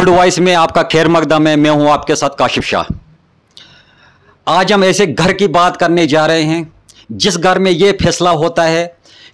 old voice में आपका खैर मकदम है मैं हूं आपके साथ काशिफ शाह आज हम ऐसे घर की बात करने जा रहे हैं जिस घर में ये फैसला होता है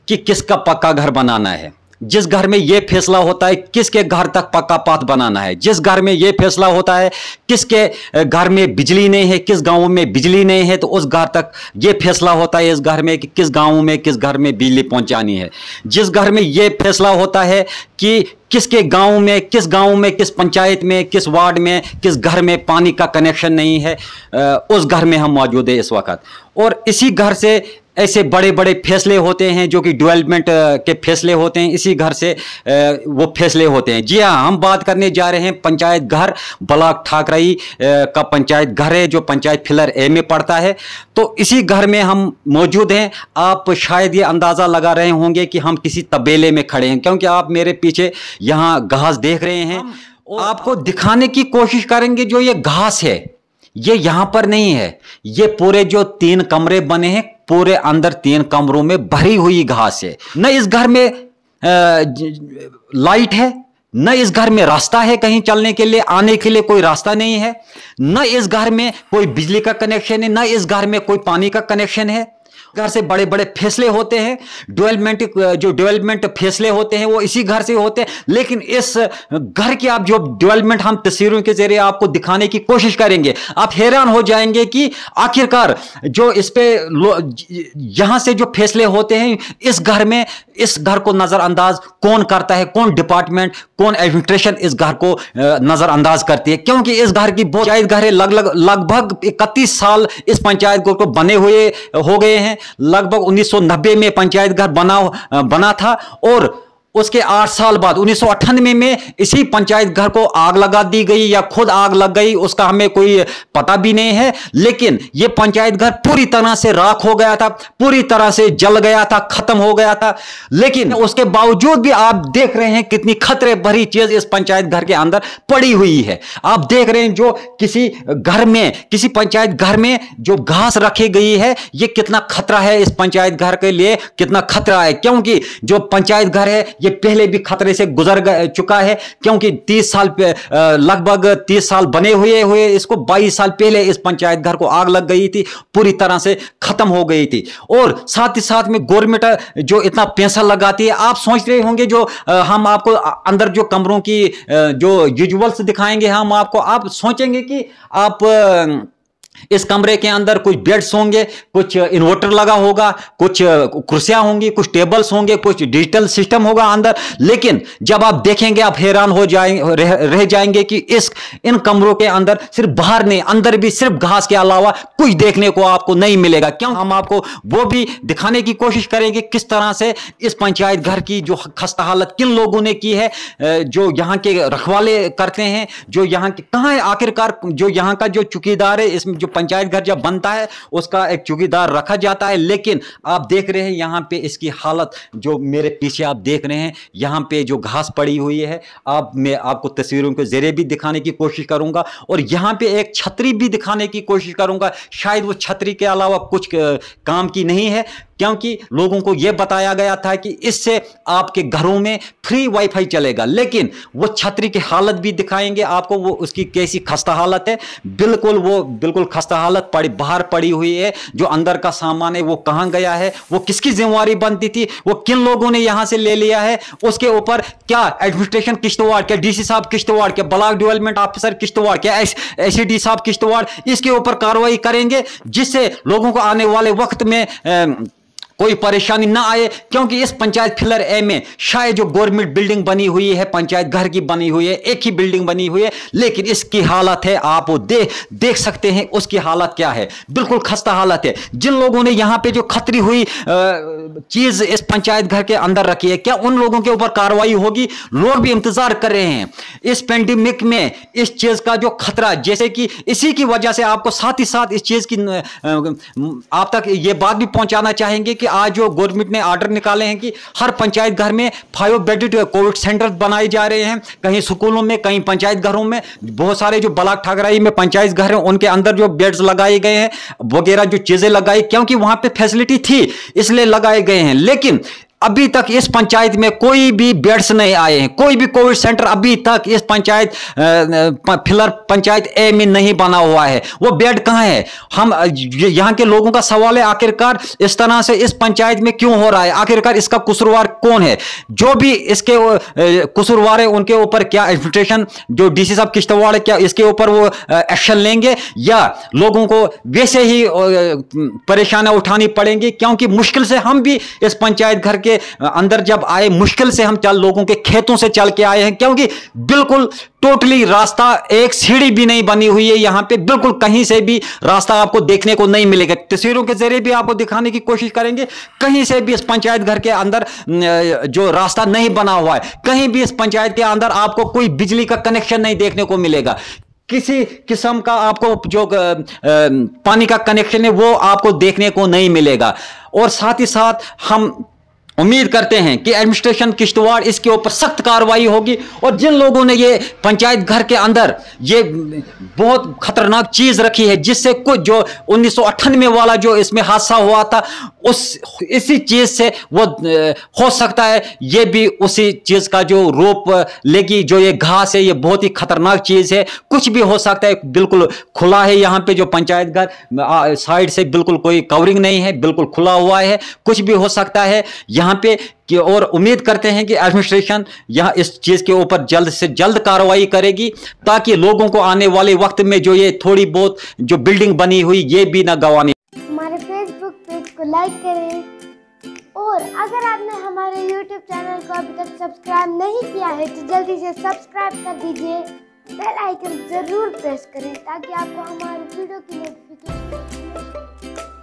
कि किसका पक्का घर बनाना है जिस घर में यह फैसला होता है किसके घर तक पक्का पाथ बनाना है जिस घर में यह फैसला होता है किसके घर में बिजली नहीं है किस गांव में बिजली नहीं है तो उस घर तक यह फैसला होता है इस घर में कि किस गांव में किस घर में बिजली पहुंचानी है जिस घर में यह फैसला होता है कि किसके गांव में किस गांव में किस पंचायत में किस वार्ड में किस घर में पानी का कनेक्शन नहीं है उस घर में हम मौजूद है इस वक्त और इसी घर से ऐसे बड़े बड़े फैसले होते हैं जो कि डेवलपमेंट के फैसले होते हैं इसी घर से वो फैसले होते हैं जी हाँ हम बात करने जा रहे हैं पंचायत घर ब्लॉक ठाकराई का पंचायत घर है जो पंचायत फिलर ए में पड़ता है तो इसी घर में हम मौजूद हैं आप शायद ये अंदाज़ा लगा रहे होंगे कि हम किसी तबेले में खड़े हैं क्योंकि आप मेरे पीछे यहाँ घास देख रहे हैं और आपको दिखाने की कोशिश करेंगे जो ये घास है ये यहाँ पर नहीं है ये पूरे जो तीन कमरे बने हैं पूरे अंदर तीन कमरों में भरी हुई घास है न इस घर में लाइट है न इस घर में रास्ता है कहीं चलने के लिए आने के लिए कोई रास्ता नहीं है न इस घर में कोई बिजली का कनेक्शन है न इस घर में कोई पानी का कनेक्शन है घर से बड़े बड़े फैसले होते हैं डेवलपमेंट जो डेवलपमेंट फैसले होते हैं वो इसी घर से होते हैं लेकिन इस घर की आप जो डेवलपमेंट हम तस्वीरों के जरिए आपको दिखाने की कोशिश करेंगे आप हैरान हो जाएंगे कि आखिरकार जो इस पे यहां से जो फैसले होते हैं इस घर में इस घर को नज़रअंदाज कौन करता है कौन डिपार्टमेंट कौन एडमिनिस्ट्रेशन इस घर को नज़रअंदाज करती है क्योंकि इस घर की बहुत घर है लगभग लगभग इकतीस साल इस पंचायत घर को बने हुए हो गए हैं लगभग 1990 में पंचायत घर बना बना था और उसके आठ साल बाद उन्नीस में इसी पंचायत घर को आग लगा दी गई या खुद आग लग गई उसका हमें कोई पता भी नहीं है लेकिन ये पंचायत घर पूरी तरह से राख हो गया था पूरी तरह से जल गया था खत्म हो गया था लेकिन उसके बावजूद भी आप देख रहे हैं कितनी खतरे भरी चीज इस पंचायत घर के अंदर पड़ी हुई है आप देख रहे हैं जो किसी घर में किसी पंचायत घर में जो घास रखी गई है ये कितना खतरा है इस पंचायत घर के लिए कितना खतरा है क्योंकि जो पंचायत घर है ये पहले भी खतरे से गुजर चुका है क्योंकि 30 साल लगभग 30 साल बने हुए हुए इसको 22 साल पहले इस पंचायत घर को आग लग गई थी पूरी तरह से खत्म हो गई थी और साथ ही साथ में गवर्नमेंट जो इतना पैसा लगाती है आप सोच रहे होंगे जो हम आपको अंदर जो कमरों की जो यूजल्स दिखाएंगे हम आपको आप सोचेंगे कि आप इस कमरे के अंदर कुछ बेड्स होंगे कुछ इन्वर्टर लगा होगा कुछ कुर्सियां होंगी कुछ टेबल्स होंगे कुछ डिजिटल सिस्टम होगा अंदर लेकिन जब आप देखेंगे आप हैरान हो जाए रह, रह जाएंगे कि इस इन कमरों के अंदर सिर्फ बाहर नहीं अंदर भी सिर्फ घास के अलावा कुछ देखने को आपको नहीं मिलेगा क्यों हम आपको वो भी दिखाने की कोशिश करेंगे किस तरह से इस पंचायत घर की जो खस्ता हालत किन लोगों ने की है जो यहाँ के रखवाले करते हैं जो यहाँ के कहाँ आखिरकार जो यहाँ का जो चुकीदार है इसमें जो जो पंचायत घर जब बनता है उसका एक चौकीदार रखा जाता है लेकिन आप देख रहे हैं यहाँ पे इसकी हालत जो मेरे पीछे आप देख रहे हैं यहाँ पे जो घास पड़ी हुई है आप मैं आपको तस्वीरों के ज़रिए भी दिखाने की कोशिश करूँगा और यहाँ पर एक छतरी भी दिखाने की कोशिश करूँगा शायद वो छतरी के अलावा कुछ काम की नहीं है क्योंकि लोगों को यह बताया गया था कि इससे आपके घरों में फ्री वाईफाई चलेगा लेकिन वो छतरी की हालत भी दिखाएंगे आपको वो उसकी कैसी खस्ता हालत है बिल्कुल वो बिल्कुल खस्ता हालत पड़ी बाहर पड़ी हुई है जो अंदर का सामान है वो कहाँ गया है वो किसकी जिम्मेवारी बनती थी वो किन लोगों ने यहाँ से ले लिया है उसके ऊपर क्या एडमिनिस्ट्रेशन किश्तवाड़ क्या डीसी साहब किश्तवाड़ क्या ब्लॉक डेवलपमेंट ऑफिसर किश्तवाड़ क्या एस डी e साहब किश्तवाड़ इसके ऊपर कार्रवाई करेंगे जिससे लोगों को आने वाले वक्त में ए, कोई परेशानी ना आए क्योंकि इस पंचायत फिलर ए में शायद जो गवर्नमेंट बिल्डिंग बनी हुई है पंचायत घर की बनी हुई है एक ही बिल्डिंग बनी हुई है लेकिन इसकी हालत है आप वो दे, देख सकते हैं उसकी हालत क्या है बिल्कुल खस्ता हालत है जिन लोगों ने यहाँ पे जो खतरी हुई चीज़ इस पंचायत घर के अंदर रखी है क्या उन लोगों के ऊपर कार्रवाई होगी लोग भी इंतज़ार कर रहे हैं इस पेंडेमिक में इस चीज़ का जो खतरा जैसे कि इसी की वजह से आपको साथ ही साथ इस चीज़ की आप तक ये बात भी पहुँचाना चाहेंगे कि कि आज जो गवर्नमेंट ने ऑर्डर निकाले हैं कि हर पंचायत घर में फाइव बेडेड कोविड सेंटर बनाए जा रहे हैं कहीं स्कूलों में कहीं पंचायत घरों में बहुत सारे जो ब्लाक ठाकराई में पंचायत घर हैं उनके अंदर जो बेड्स लगाए गए हैं वगैरह जो चीज़ें लगाई क्योंकि वहाँ पर फैसिलिटी थी इसलिए लगाए गए हैं लेकिन अभी तक इस पंचायत में कोई भी बेड्स नहीं आए हैं कोई भी कोविड सेंटर अभी तक इस पंचायत फिलर पंचायत ए में नहीं बना हुआ है वो बेड कहाँ है हम यहाँ के लोगों का सवाल है आखिरकार इस तरह से इस पंचायत में क्यों हो रहा है आखिरकार इसका कसुरवार कौन है जो भी इसके कसुरवार है उनके ऊपर क्या एडमिनिस्ट्रेशन जो डी साहब किश्तवाड़ है क्या इसके ऊपर वो एक्शन लेंगे या लोगों को वैसे ही परेशानियाँ उठानी पड़ेंगी क्योंकि मुश्किल से हम भी इस पंचायत घर के अंदर जब आए मुश्किल से हम चल लोगों के खेतों से चल के आए हैं क्योंकि बिल्कुल टोटली रास्ता एक सीढ़ी भी नहीं बनी हुई है यहाँ पे बिल्कुल कहीं से भी रास्ता आपको देखने को नहीं मिलेगा तस्वीरों के जरिए भी आपको दिखाने की कोशिश करेंगे कहीं से भी इस पंचायत घर के अंदर जो रास्ता नहीं बना हुआ है कहीं भी इस पंचायत के अंदर आपको कोई बिजली का कनेक्शन नहीं देखने को मिलेगा किसी किस्म का आपको जो पानी का कनेक्शन है वो आपको देखने को नहीं मिलेगा और साथ ही साथ हम उम्मीद करते हैं कि एडमिनिस्ट्रेशन किश्तवाड़ इसके ऊपर सख्त कार्रवाई होगी और जिन लोगों ने ये पंचायत घर के अंदर ये बहुत खतरनाक चीज़ रखी है जिससे कुछ जो उन्नीस वाला जो इसमें हादसा हुआ था उस इसी चीज से वो हो सकता है ये भी उसी चीज का जो रोप लेगी जो ये घास है ये बहुत ही खतरनाक चीज है कुछ भी हो सकता है बिल्कुल खुला है यहाँ पे जो पंचायत घर साइड से बिल्कुल कोई कवरिंग नहीं है बिल्कुल खुला हुआ है कुछ भी हो सकता है यहाँ पे कि और उम्मीद करते हैं कि एडमिनिस्ट्रेशन यहाँ इस चीज़ के ऊपर जल्द से जल्द कार्रवाई करेगी ताकि लोगों को आने वाले वक्त में जो ये थोड़ी बहुत जो बिल्डिंग बनी हुई ये भी ना गंवानी लाइक करें और अगर आपने हमारे यूट्यूब चैनल को अभी तक सब्सक्राइब नहीं किया है तो जल्दी से सब्सक्राइब कर दीजिए बेल आइकन ज़रूर प्रेस करें ताकि आपको हमारे वीडियो की नोटिफिकेशन